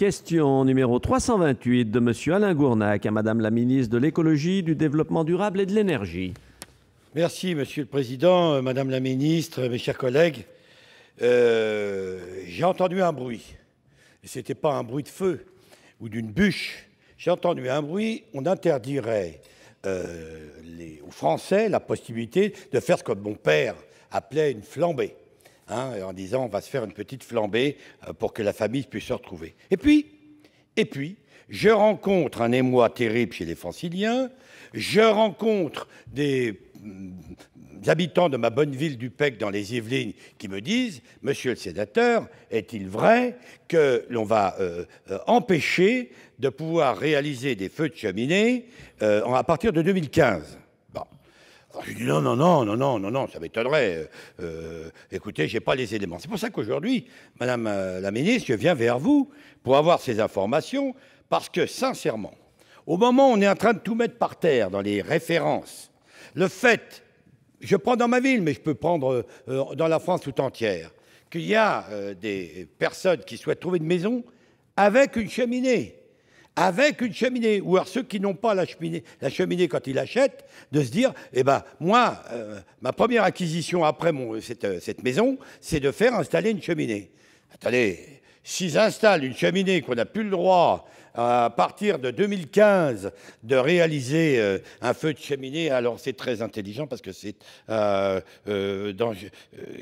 Question numéro 328 de M. Alain Gournac à Madame la ministre de l'Écologie, du Développement durable et de l'Énergie. Merci, Monsieur le Président, euh, Madame la Ministre, euh, mes chers collègues. Euh, j'ai entendu un bruit. Ce n'était pas un bruit de feu ou d'une bûche. J'ai entendu un bruit. On interdirait aux Français la possibilité de faire ce que mon père appelait une flambée. Hein, en disant on va se faire une petite flambée euh, pour que la famille puisse se retrouver. Et puis, et puis, je rencontre un émoi terrible chez les franciliens, je rencontre des mm, habitants de ma bonne ville du PEC dans les Yvelines qui me disent Monsieur le sénateur, est-il vrai que l'on va euh, euh, empêcher de pouvoir réaliser des feux de cheminée à partir de 2015 Oh, je dis non, non, non, non, non, non, non, ça m'étonnerait. Euh, euh, écoutez, je n'ai pas les éléments. C'est pour ça qu'aujourd'hui, Madame euh, la ministre, je viens vers vous pour avoir ces informations, parce que sincèrement, au moment où on est en train de tout mettre par terre dans les références, le fait, je prends dans ma ville, mais je peux prendre dans la France tout entière, qu'il y a des personnes qui souhaitent trouver une maison avec une cheminée avec une cheminée. Ou alors ceux qui n'ont pas la cheminée, la cheminée quand ils l'achètent, de se dire, eh ben moi, euh, ma première acquisition après mon, cette, euh, cette maison, c'est de faire installer une cheminée. Attendez, s'ils installent une cheminée qu'on n'a plus le droit à partir de 2015 de réaliser euh, un feu de cheminée. Alors c'est très intelligent parce que c'est euh, euh, dans, je,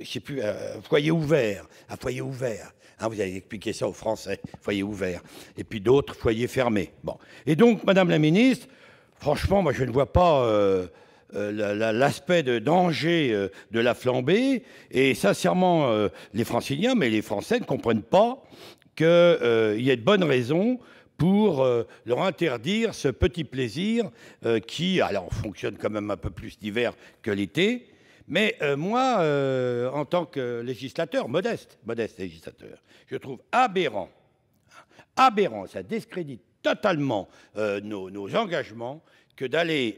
sais plus, un foyer ouvert, un foyer ouvert. Hein, vous avez expliqué ça aux Français, foyer ouvert, et puis d'autres foyers fermés. Bon. Et donc, Madame la Ministre, franchement, moi je ne vois pas. l'aspect de danger de la flambée. Et sincèrement, les franciliens, mais les Français ne comprennent pas qu'il y ait de bonnes raisons pour euh, leur interdire ce petit plaisir euh, qui, alors, fonctionne quand même un peu plus d'hiver que l'été. Mais euh, moi, en tant que législateur, modeste, modeste législateur, je trouve aberrant, hein, aberrant, ça discrédite totalement nos, engagements que d'aller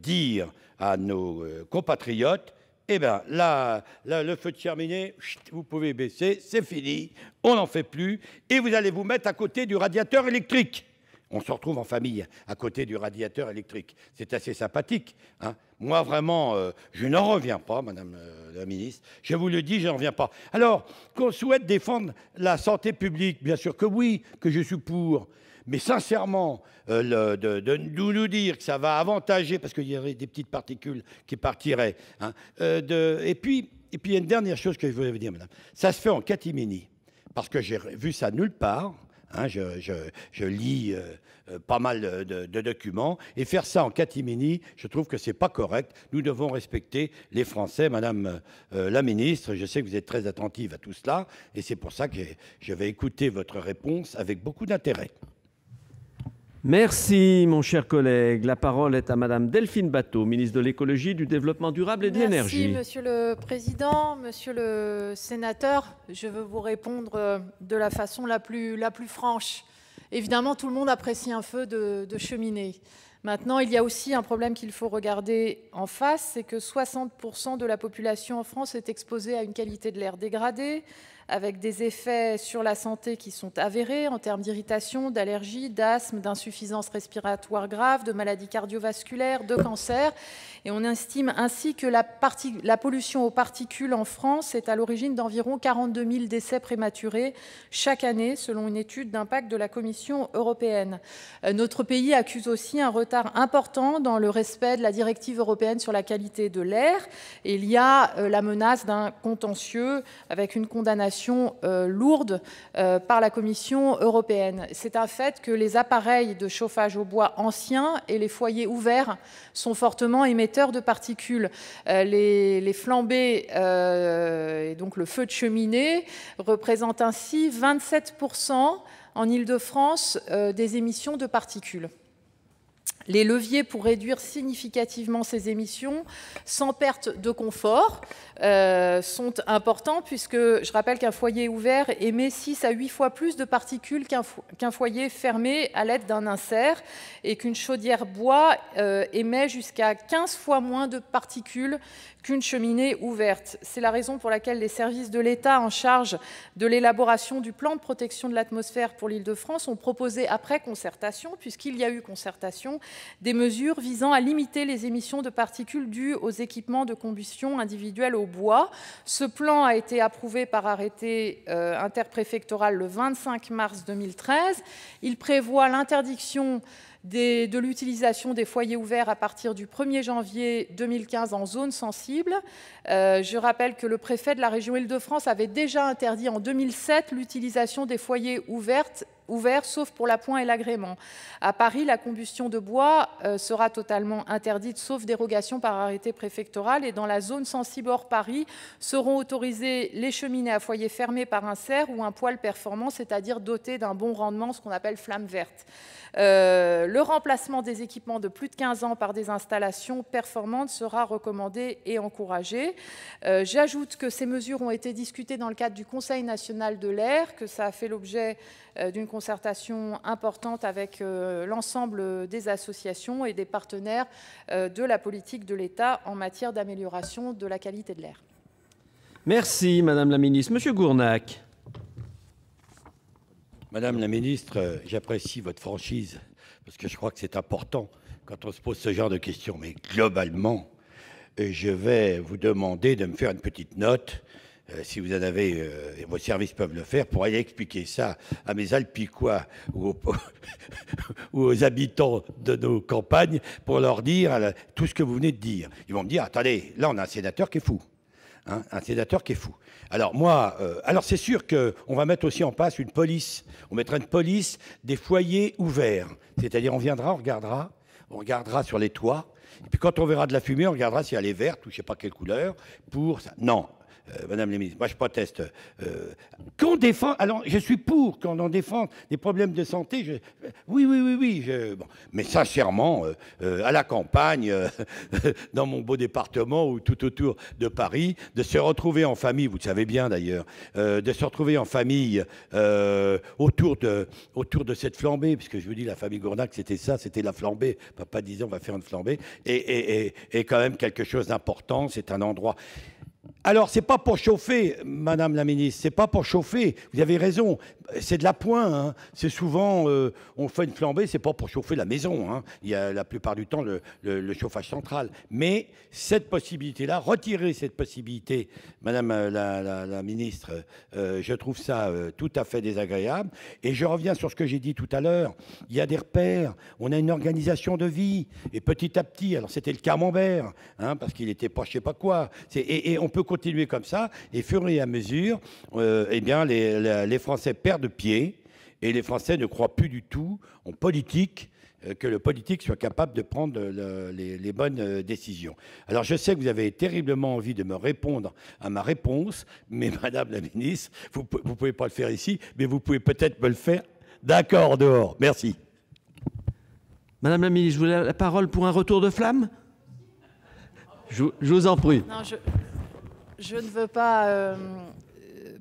dire à nos compatriotes eh bien là, le feu de terminé, vous pouvez baisser, c'est fini, on n'en fait plus, et vous allez vous mettre à côté du radiateur électrique. On se retrouve en famille, à côté du radiateur électrique. C'est assez sympathique. Hein. Moi, vraiment, euh, je n'en reviens pas, Madame euh, la Ministre. Je vous le dis, je n'en reviens pas. Alors, qu'on souhaite défendre la santé publique, bien sûr que oui, que je suis pour. Mais sincèrement, euh, de, nous dire que ça va avantager, parce qu'il y aurait des petites particules qui partiraient. Hein, euh, et puis, il y a une dernière chose que je voulais vous dire, madame. Ça se fait en catimini, parce que j'ai vu ça nulle part. Hein, je, lis euh, pas mal de, documents et faire ça en catimini, je trouve que ce n'est pas correct. Nous devons respecter les Français, Madame la Ministre. Je sais que vous êtes très attentive à tout cela et c'est pour ça que je vais écouter votre réponse avec beaucoup d'intérêt. Merci, mon cher collègue. La parole est à Madame Delphine Bateau, ministre de l'Écologie, du Développement durable et de l'Énergie. Merci, Monsieur le Président, Monsieur le Sénateur. Je veux vous répondre euh, de la façon la plus, franche. Évidemment, tout le monde apprécie un feu de, de cheminée. Maintenant, il y a aussi un problème qu'il faut regarder en face, c'est que 60% de la population en France est exposée à une qualité de l'air dégradée, avec des effets sur la santé qui sont avérés en termes d'irritation, d'allergie, d'asthme, d'insuffisance respiratoire grave, de maladies cardiovasculaires, de cancer. Et on estime ainsi que la, pollution aux particules en France est à l'origine d'environ 42 000 décès prématurés chaque année, selon une étude d'impact de la Commission européenne. Euh, notre pays accuse aussi un retard important dans le respect de la directive européenne sur la qualité de l'air. il y a euh, la menace d'un contentieux avec une condamnation euh, lourde euh, par la Commission européenne. C'est un fait que les appareils de chauffage au bois anciens et les foyers ouverts sont fortement émetteurs de particules. Euh, les, flambées et donc le feu de cheminée représentent ainsi 27% en Ile-de-France des émissions de particules les leviers pour réduire significativement ces émissions sans perte de confort euh, sont importants puisque je rappelle qu'un foyer ouvert émet six à 8 fois plus de particules qu'un foyer fermé à l'aide d'un insert et qu'une chaudière bois euh, émet jusqu'à 15 fois moins de particules qu'une cheminée ouverte. C'est la raison pour laquelle les services de l'État en charge de l'élaboration du plan de protection de l'atmosphère pour l'Île-de-France ont proposé après concertation, puisqu'il y a eu concertation, des mesures visant à limiter les émissions de particules dues aux équipements de combustion individuels au bois. Ce plan a été approuvé par arrêté euh, interpréfectoral le 25 mars 2013. Il prévoit l'interdiction de l'utilisation des foyers ouverts à partir du 1er janvier 2015 en zone sensible. Euh, je rappelle que le préfet de la région Île-de-France avait déjà interdit en 2007 l'utilisation des foyers ouverts ouvert, sauf pour l'appoint et l'agrément. À Paris, la combustion de bois euh, sera totalement interdite, sauf dérogation par arrêté préfectoral. Et dans la zone sensible hors Paris, seront autorisées les cheminées à foyer fermé par un cerf ou un poêle performant, c'est-à-dire doté d'un bon rendement, ce qu'on appelle flamme verte. Euh, le remplacement des équipements de plus de 15 ans par des installations performantes sera recommandé et encouragé. Euh, j'ajoute que ces mesures ont été discutées dans le cadre du Conseil national de l'air, que ça a fait l'objet d'une consultation concertation importante avec euh, l'ensemble des associations et des partenaires euh, de la politique de l'État en matière d'amélioration de la qualité de l'air. Merci, Madame la Ministre. Monsieur Gournac. Madame la Ministre, euh, j'apprécie votre franchise parce que je crois que c'est important quand on se pose ce genre de questions. Mais globalement, je vais vous demander de me faire une petite note euh, si vous en avez, euh, vos services peuvent le faire, pour aller expliquer ça à mes Alpicois ou aux, ou aux habitants de nos campagnes, pour leur dire euh, tout ce que vous venez de dire. Ils vont me dire, attendez, là on a un sénateur qui est fou. Hein, un sénateur qui est fou. Alors moi, alors c'est sûr qu'on va mettre aussi en place une police. On mettra une police des foyers ouverts. C'est-à-dire on viendra, on regardera, on regardera sur les toits. Et puis quand on verra de la fumée, on regardera si elle est verte ou je sais pas quelle couleur. Pour ça. non, euh, Madame la Ministre, moi je proteste. Euh, qu'on défend, alors je suis pour qu'on en défende des problèmes de santé. oui, oui, oui, oui. mais sincèrement, euh, à la campagne, dans mon beau département ou tout autour de Paris, de se retrouver en famille, vous le savez bien d'ailleurs, de se retrouver en famille autour, de, autour de cette flambée, puisque je vous dis, la famille Gournac, c'était ça, c'était la flambée. Papa disait, on va faire une flambée. et quand même quelque chose d'important, c'est un endroit. Alors, ce n'est pas pour chauffer, Madame la Ministre, ce n'est pas pour chauffer. Vous avez raison, c'est de la pointe. Hein. C'est souvent, euh, on fait une flambée, c'est pas pour chauffer la maison. Hein. Il y a la plupart du temps le, chauffage central. Mais cette possibilité-là, retirer cette possibilité, Madame la, Ministre, euh, je trouve ça euh, tout à fait désagréable. Et je reviens sur ce que j'ai dit tout à l'heure. Il y a des repères, on a une organisation de vie. Et petit à petit, alors c'était le camembert, hein, parce qu'il était pas je sais pas quoi. Et, et on peut continuer comme ça, et fur et à mesure, euh, eh bien, les, Français perdent pied, et les Français ne croient plus du tout en politique, euh, que le politique soit capable de prendre les, bonnes euh, décisions. Alors je sais que vous avez terriblement envie de me répondre à ma réponse, mais Madame la Ministre, vous ne pouvez pas le faire ici, mais vous pouvez peut-être me le faire d'accord dehors. Merci. Madame la Ministre, je vous la parole pour un retour de flamme je, vous en prie. je... Je ne veux pas euh,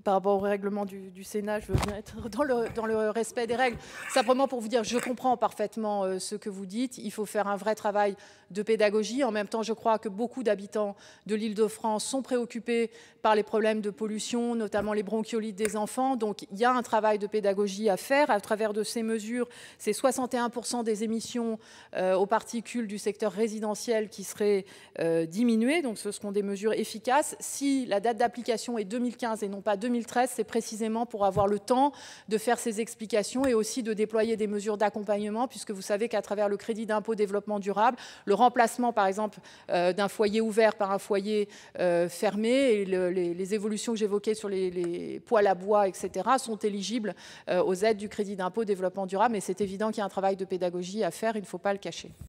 par rapport au règlement du, Sénat, je veux bien être dans le, dans le respect des règles. Simplement pour vous dire, je comprends parfaitement euh, ce que vous dites. Il faut faire un vrai travail de pédagogie. En même temps, je crois que beaucoup d'habitants de l'île de France sont préoccupés par les problèmes de pollution, notamment les bronchiolites des enfants. Donc, il y a un travail de pédagogie à faire. À travers de ces mesures, c'est 61% des émissions euh, aux particules du secteur résidentiel qui seraient euh, diminuées. Donc, ce seront des mesures efficaces. Si la date d'application est 2015 et non pas 2015, 2013, c'est précisément pour avoir le temps de faire ces explications et aussi de déployer des mesures d'accompagnement, puisque vous savez qu'à travers le crédit d'impôt développement durable, le remplacement, par exemple, euh, d'un foyer ouvert par un foyer euh, fermé et les, évolutions que j'évoquais sur les, poils à bois, etc., sont éligibles euh, aux aides du crédit d'impôt développement durable. Mais c'est évident qu'il y a un travail de pédagogie à faire, il ne faut pas le cacher.